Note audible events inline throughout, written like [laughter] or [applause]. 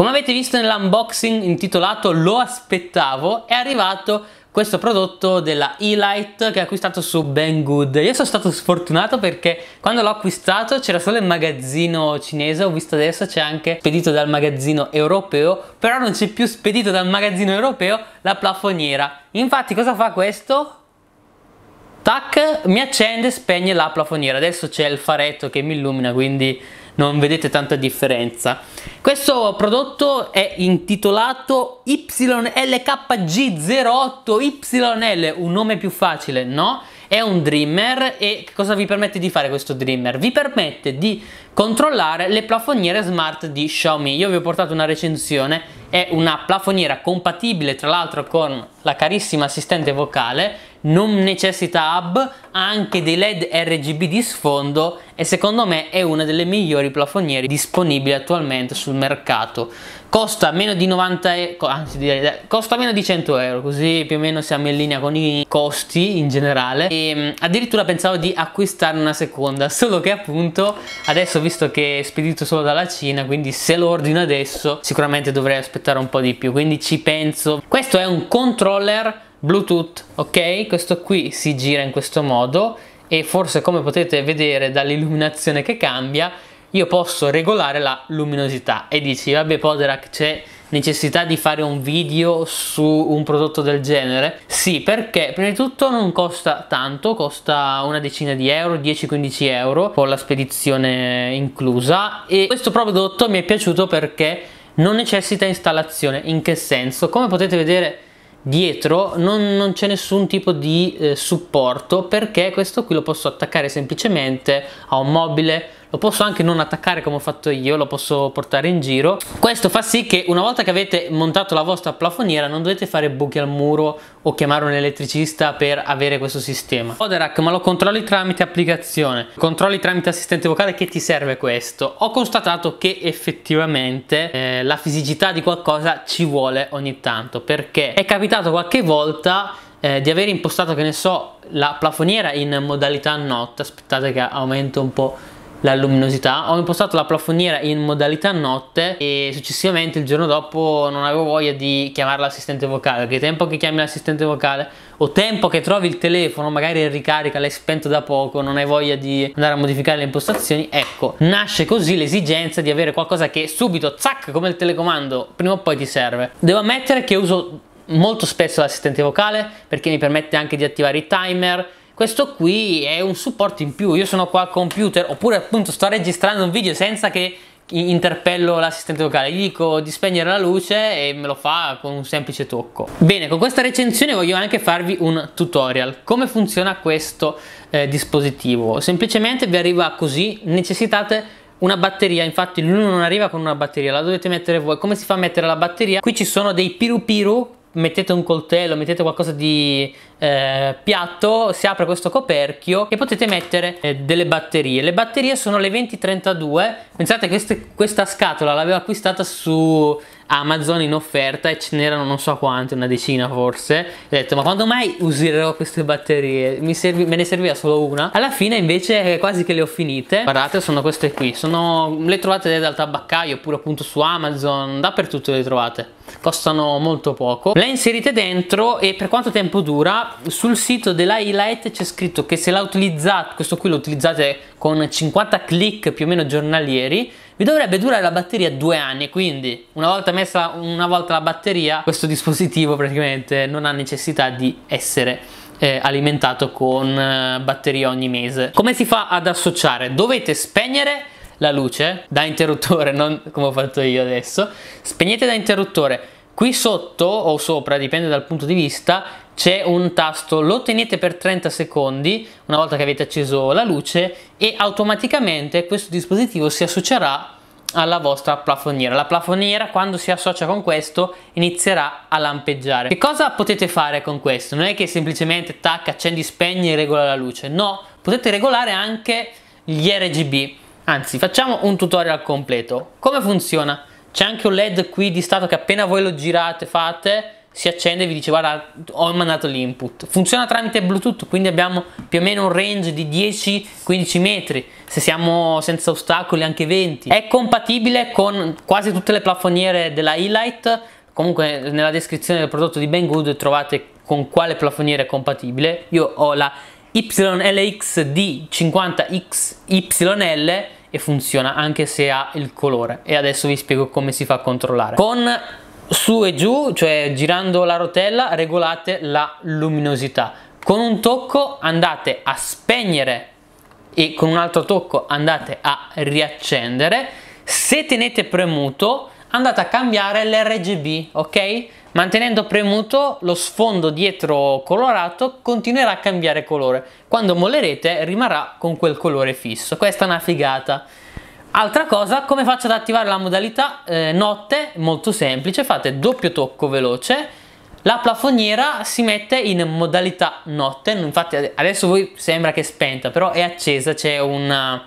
Come avete visto nell'unboxing intitolato Lo aspettavo, è arrivato questo prodotto della E-Light che ho acquistato su Banggood. Io sono stato sfortunato perché quando l'ho acquistato c'era solo il magazzino cinese, ho visto adesso c'è anche spedito dal magazzino europeo, però non c'è più spedito dal magazzino europeo la plafoniera. Infatti cosa fa questo? Tac, mi accende e spegne la plafoniera. Adesso c'è il faretto che mi illumina, quindi non vedete tanta differenza. Questo prodotto è intitolato YLKG08YL, un nome più facile, no? È un Dreamer e cosa vi permette di fare questo Dreamer? Vi permette di controllare le plafoniere smart di Xiaomi. Io vi ho portato una recensione, è una plafoniera compatibile tra l'altro con la carissima assistente vocale non necessita hub, ha anche dei LED RGB di sfondo e secondo me è una delle migliori plafoniere disponibili attualmente sul mercato. Costa meno di 90 euro, anzi direi, costa meno di 100 euro, così più o meno siamo in linea con i costi in generale e ehm, addirittura pensavo di acquistare una seconda, solo che appunto adesso visto che è spedito solo dalla Cina, quindi se lo ordino adesso sicuramente dovrei aspettare un po' di più, quindi ci penso. Questo è un controller Bluetooth, ok? Questo qui si gira in questo modo e forse come potete vedere dall'illuminazione che cambia io posso regolare la luminosità e dici vabbè Poderac c'è necessità di fare un video su un prodotto del genere? Sì perché prima di tutto non costa tanto, costa una decina di euro, 10-15 euro con la spedizione inclusa e questo prodotto mi è piaciuto perché non necessita installazione, in che senso? Come potete vedere dietro non, non c'è nessun tipo di eh, supporto perché questo qui lo posso attaccare semplicemente a un mobile lo posso anche non attaccare come ho fatto io, lo posso portare in giro. Questo fa sì che una volta che avete montato la vostra plafoniera non dovete fare buchi al muro o chiamare un elettricista per avere questo sistema. Oderac, ma lo controlli tramite applicazione, controlli tramite assistente vocale che ti serve questo. Ho constatato che effettivamente eh, la fisicità di qualcosa ci vuole ogni tanto perché è capitato qualche volta eh, di aver impostato, che ne so, la plafoniera in modalità notte Aspettate che aumento un po' la luminosità ho impostato la plafoniera in modalità notte e successivamente il giorno dopo non avevo voglia di chiamare l'assistente vocale perché tempo che chiami l'assistente vocale o tempo che trovi il telefono magari in ricarica l'hai spento da poco non hai voglia di andare a modificare le impostazioni ecco nasce così l'esigenza di avere qualcosa che subito zac come il telecomando prima o poi ti serve devo ammettere che uso molto spesso l'assistente vocale perché mi permette anche di attivare i timer questo qui è un supporto in più. Io sono qua al computer oppure appunto sto registrando un video senza che interpello l'assistente vocale, gli dico di spegnere la luce e me lo fa con un semplice tocco. Bene, con questa recensione voglio anche farvi un tutorial. Come funziona questo eh, dispositivo? Semplicemente vi arriva così, necessitate una batteria, infatti lui non arriva con una batteria, la dovete mettere voi. Come si fa a mettere la batteria? Qui ci sono dei piru piru mettete un coltello, mettete qualcosa di eh, piatto, si apre questo coperchio e potete mettere eh, delle batterie. Le batterie sono le 2032, pensate che questa scatola l'avevo acquistata su Amazon in offerta e ce n'erano non so quante, una decina forse. Ho detto ma quando mai userò queste batterie? Servi, me ne serviva solo una. Alla fine invece eh, quasi che le ho finite. Guardate sono queste qui, sono, le trovate dal tabaccaio oppure appunto su Amazon, dappertutto le trovate costano molto poco la inserite dentro e per quanto tempo dura sul sito della Highlight c'è scritto che se la utilizzate questo qui lo utilizzate con 50 click più o meno giornalieri vi dovrebbe durare la batteria due anni quindi una volta messa una volta la batteria questo dispositivo praticamente non ha necessità di essere eh, alimentato con eh, batteria ogni mese come si fa ad associare dovete spegnere la luce da interruttore, [laughs] non come ho fatto io adesso, spegnete da interruttore. Qui sotto o sopra, dipende dal punto di vista, c'è un tasto, lo tenete per 30 secondi, una volta che avete acceso la luce, e automaticamente questo dispositivo si associerà alla vostra plafoniera. La plafoniera quando si associa con questo inizierà a lampeggiare. Che cosa potete fare con questo? Non è che semplicemente tac, accendi, spegni e regola la luce. No, potete regolare anche gli RGB. Anzi, facciamo un tutorial completo. Come funziona? C'è anche un LED qui di stato che appena voi lo girate, fate, si accende e vi dice guarda ho mandato l'input. Funziona tramite Bluetooth, quindi abbiamo più o meno un range di 10-15 metri, se siamo senza ostacoli anche 20. È compatibile con quasi tutte le plafoniere della E-Light, comunque nella descrizione del prodotto di Banggood trovate con quale plafoniera è compatibile. Io ho la YLX D50XYL e funziona anche se ha il colore e adesso vi spiego come si fa a controllare con su e giù cioè girando la rotella regolate la luminosità con un tocco andate a spegnere e con un altro tocco andate a riaccendere se tenete premuto andate a cambiare l'RGB ok Mantenendo premuto lo sfondo dietro colorato continuerà a cambiare colore, quando mollerete rimarrà con quel colore fisso, questa è una figata. Altra cosa, come faccio ad attivare la modalità eh, notte? Molto semplice, fate doppio tocco veloce, la plafoniera si mette in modalità notte, infatti adesso voi sembra che è spenta, però è accesa, c'è una,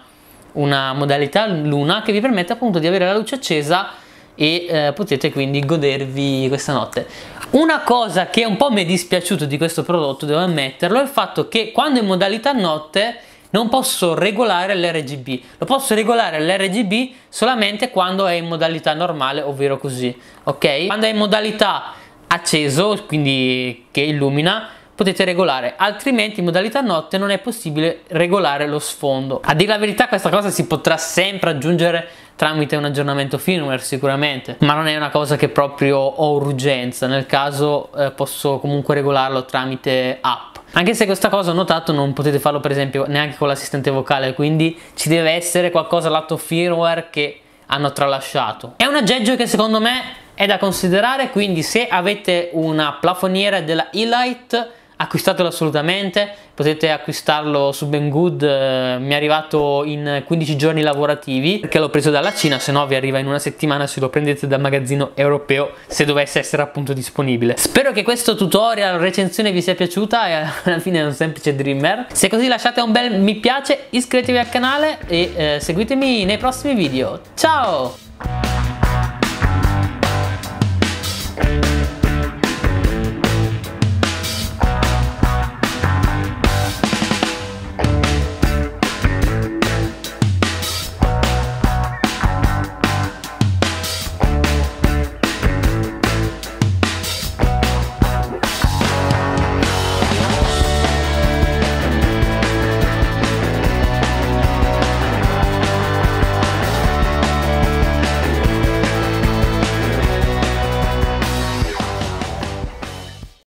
una modalità luna che vi permette appunto di avere la luce accesa e eh, potete quindi godervi questa notte. Una cosa che un po' mi è dispiaciuto di questo prodotto, devo ammetterlo, è il fatto che quando in modalità notte non posso regolare l'RGB, lo posso regolare l'RGB solamente quando è in modalità normale, ovvero così, ok? Quando è in modalità acceso, quindi che illumina, potete regolare, altrimenti in modalità notte non è possibile regolare lo sfondo. A dire la verità questa cosa si potrà sempre aggiungere tramite un aggiornamento firmware sicuramente, ma non è una cosa che proprio ho urgenza, nel caso eh, posso comunque regolarlo tramite app. Anche se questa cosa ho notato non potete farlo per esempio neanche con l'assistente vocale, quindi ci deve essere qualcosa lato firmware che hanno tralasciato. È un aggeggio che secondo me è da considerare, quindi se avete una plafoniera della Elite acquistatelo assolutamente, potete acquistarlo su Bengood, eh, mi è arrivato in 15 giorni lavorativi perché l'ho preso dalla Cina, se no vi arriva in una settimana se lo prendete dal magazzino europeo se dovesse essere appunto disponibile. Spero che questo tutorial recensione vi sia piaciuta e [laughs] alla fine è un semplice dreamer. Se così lasciate un bel mi piace, iscrivetevi al canale e eh, seguitemi nei prossimi video. Ciao!